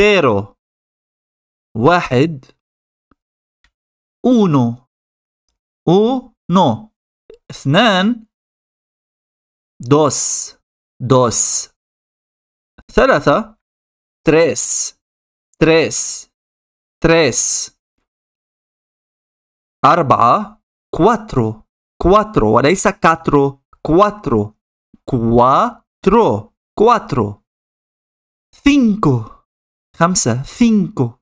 cero uno uno dos dos tres tres tres cuatro cuatro cuatro cuatro cuatro cuatro cinco خمسة cinco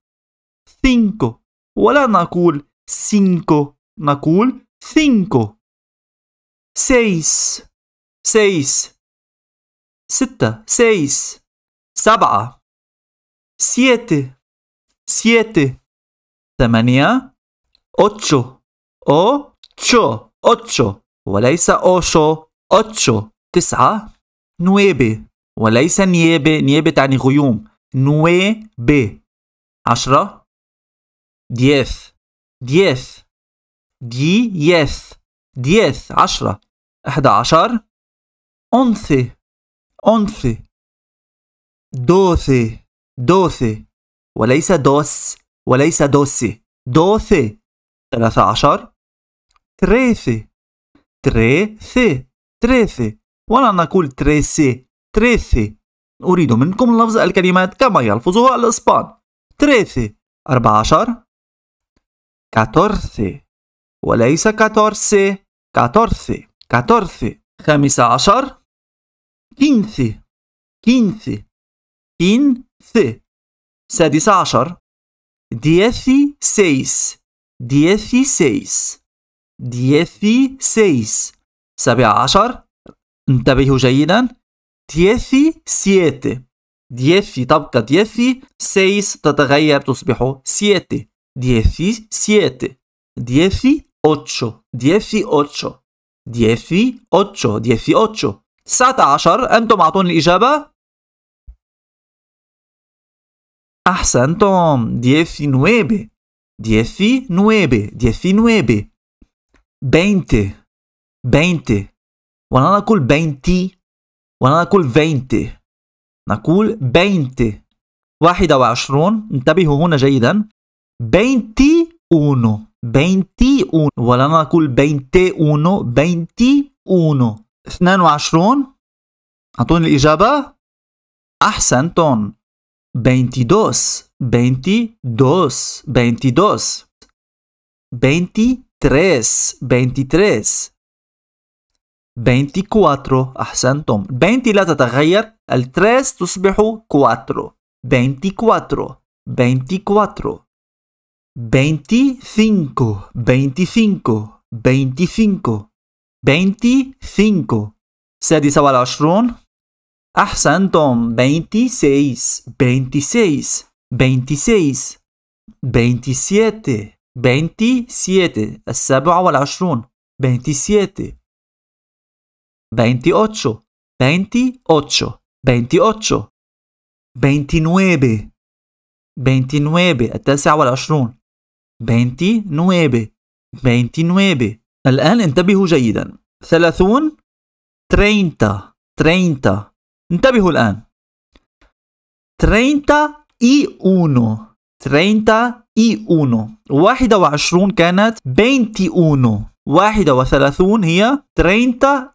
cinco ولا نقول cinco نقول cinco seis seis ستة seis سبعة siete siete ثمانية ocho ocho ocho وليس ocho ocho تسعة نويبة وليس نيابة نيابة تعني غيوم نوي ب عشرة ديث دي يث ديث عشرة إحدى عشر أنثي أنثي دوثي دوثي وليس دوس وليس دوسي دوثي ثلاثة عشر تريثي تريثي تريثي ولا نقول تريثي تريثي أريد منكم لفظ الكلمات كما يلفظها الإسبان تريثي أربعة عشر كاتورثي وليس كاتورثي كاتورثي كاتورثي خمسة عشر كينثي كينثي كينثي سادسة عشر ديثي سيس ديثي سيس ديثي سيس سبعة عشر انتبهوا جيداً ديثي سيتي ديثي تبقى ديثي سيس تتغير تصبح سيتي ديثي سيتي ديثي اوتشو ديثي اوتشو ديثي اوتشو ديثي اوتشو تسعة عشر انتم اعطوني الاجابه احسنتم ديثي نويبي ديثي نويبي ديثي نويبي بينتي بينتي وانا اقول بينتي وانا نقول 20 نقول 20 21 انتبهوا هنا جيدا 21 21 ولا نقول 21 21 22 اعطوني الاجابه احسنتم 22 22 22 23 23 24 أحسنتم 20 لا تتغير التريس تصبح 4 24 24 25 25 25 25 سادسة والعشرون أحسنتم 26 26 26 27 27 السابعة والعشرون 27 28, 28, 28, 29, 29, التاسع والعشرون, 29, 29, الآن انتبهوا جيدا، 30, 30, 30, انتبهوا الآن، اي 31, 31, 21 كانت 21, 31 هي 30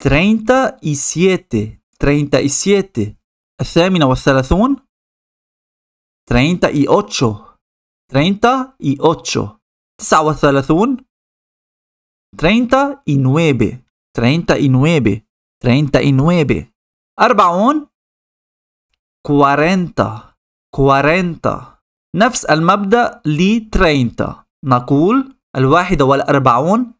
37 37 الثامنة والثلاثون 38 38 تسعة وثلاثون 39 39 39 أربعون 40 40 نفس المبدأ ل 30 نقول الواحدة والأربعون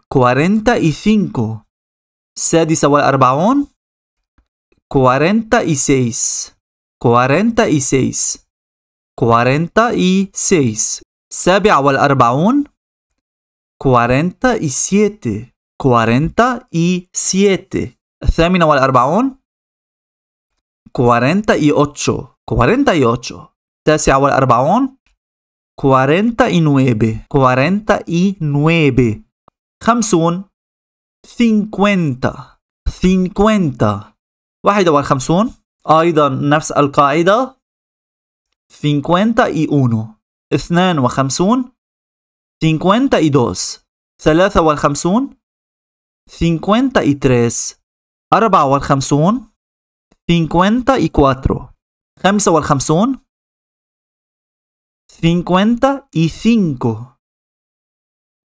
Cuarenta y cinco. Se dice al arbaón. Cuarenta y seis. Cuarenta y seis. Cuarenta y seis. Se al arbaón. y siete. Cuarenta y siete. arbaón. Cuarenta y ocho. Cuarenta y Cuarenta y nueve. خمسون ثينكوينتا ثينكوينتا واحدة والخمسون أيضا نفس القاعدة ثينكوينتا إي أونو اثنان وخمسون ثينكوينتا إي دوس ثلاثة والخمسون ثينكوينتا إي تريس أربعة والخمسون ثينكوينتا إي كواترو خمسة والخمسون ثينكوينتا إي ثينكو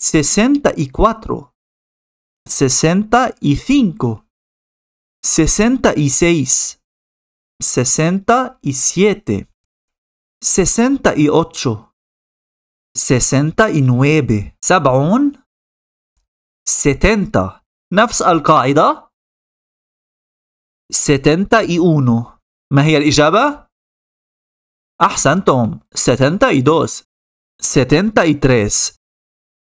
sesenta y cuatro sesenta y cinco sesenta y seis sesenta y siete sesenta y ocho sesenta y nueve ¿Sabaón? Setenta Nafs al al-Kaida? Setenta y uno ¿Mahía el-Ijaba? Ah, santón Setenta y dos Setenta y tres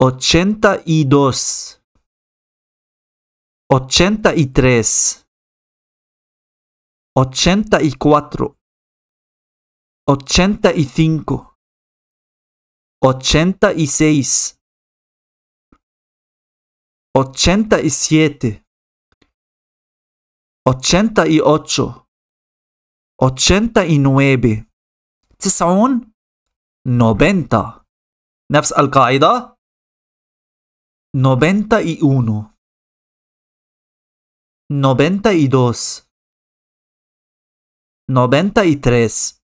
ochenta y dos, ochenta y tres, ochenta y cuatro, ochenta y cinco, ochenta y seis, ochenta y siete, ochenta y ocho, ochenta y nueve, تسعون, noventa. al caída? noventa y uno, noventa y dos, noventa y tres,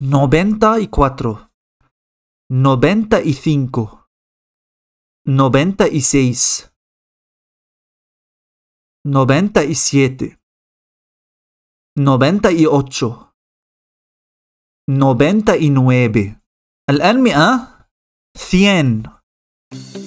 noventa y cuatro, noventa y cinco, noventa y seis, noventa y siete, noventa y ocho, noventa y nueve. al ¿ah? Cien. Thank you.